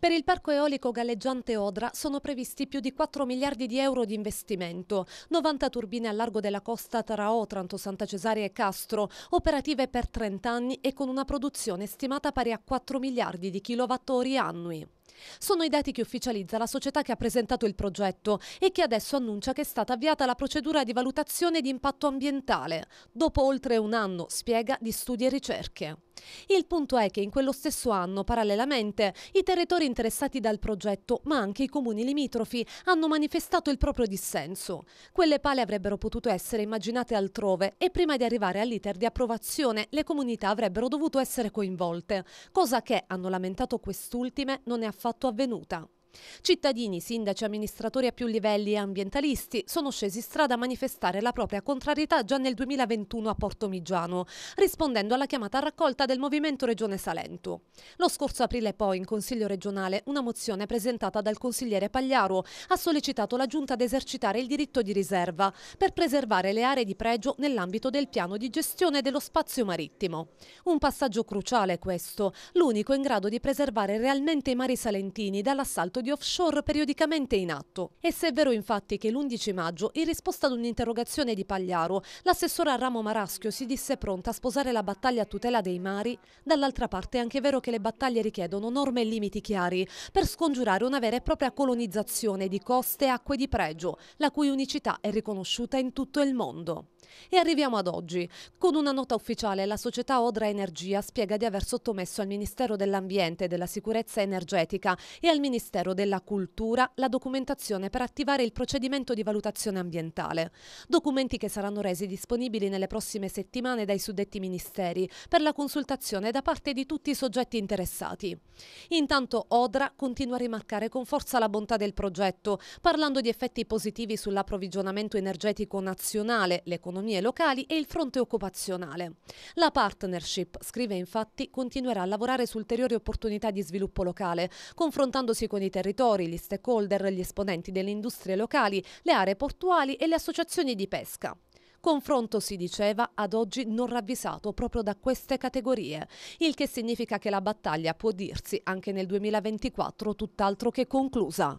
Per il parco eolico galleggiante Odra sono previsti più di 4 miliardi di euro di investimento, 90 turbine a largo della costa tra Otranto, Santa Cesare e Castro, operative per 30 anni e con una produzione stimata pari a 4 miliardi di kilowattori annui. Sono i dati che ufficializza la società che ha presentato il progetto e che adesso annuncia che è stata avviata la procedura di valutazione di impatto ambientale, dopo oltre un anno, spiega, di studi e ricerche. Il punto è che in quello stesso anno, parallelamente, i territori interessati dal progetto, ma anche i comuni limitrofi, hanno manifestato il proprio dissenso. Quelle pale avrebbero potuto essere immaginate altrove e prima di arrivare all'iter di approvazione le comunità avrebbero dovuto essere coinvolte, cosa che, hanno lamentato quest'ultime, non è affatto fatto avvenuta. Cittadini, sindaci, amministratori a più livelli e ambientalisti sono scesi in strada a manifestare la propria contrarietà già nel 2021 a Porto Migiano, rispondendo alla chiamata raccolta del Movimento Regione Salento. Lo scorso aprile poi in Consiglio regionale una mozione presentata dal consigliere Pagliaro ha sollecitato la Giunta ad esercitare il diritto di riserva per preservare le aree di pregio nell'ambito del piano di gestione dello spazio marittimo. Un passaggio cruciale questo, l'unico in grado di preservare realmente i mari salentini dall'assalto traffico di offshore periodicamente in atto. E se è vero infatti che l'11 maggio, in risposta ad un'interrogazione di Pagliaro, l'assessora Ramo Maraschio si disse pronta a sposare la battaglia a tutela dei mari, dall'altra parte è anche vero che le battaglie richiedono norme e limiti chiari per scongiurare una vera e propria colonizzazione di coste e acque di pregio, la cui unicità è riconosciuta in tutto il mondo. E arriviamo ad oggi. Con una nota ufficiale la società Odra Energia spiega di aver sottomesso al Ministero dell'Ambiente e della Sicurezza Energetica e al Ministero Ministero della Cultura la documentazione per attivare il procedimento di valutazione ambientale. Documenti che saranno resi disponibili nelle prossime settimane dai suddetti ministeri per la consultazione da parte di tutti i soggetti interessati. Intanto Odra continua a rimarcare con forza la bontà del progetto, parlando di effetti positivi sull'approvvigionamento energetico nazionale, le economie locali e il fronte occupazionale. La partnership, scrive infatti, continuerà a lavorare su ulteriori opportunità di sviluppo locale, confrontandosi con i territori territori, gli stakeholder, gli esponenti delle industrie locali, le aree portuali e le associazioni di pesca. Confronto, si diceva, ad oggi non ravvisato proprio da queste categorie, il che significa che la battaglia può dirsi anche nel 2024 tutt'altro che conclusa.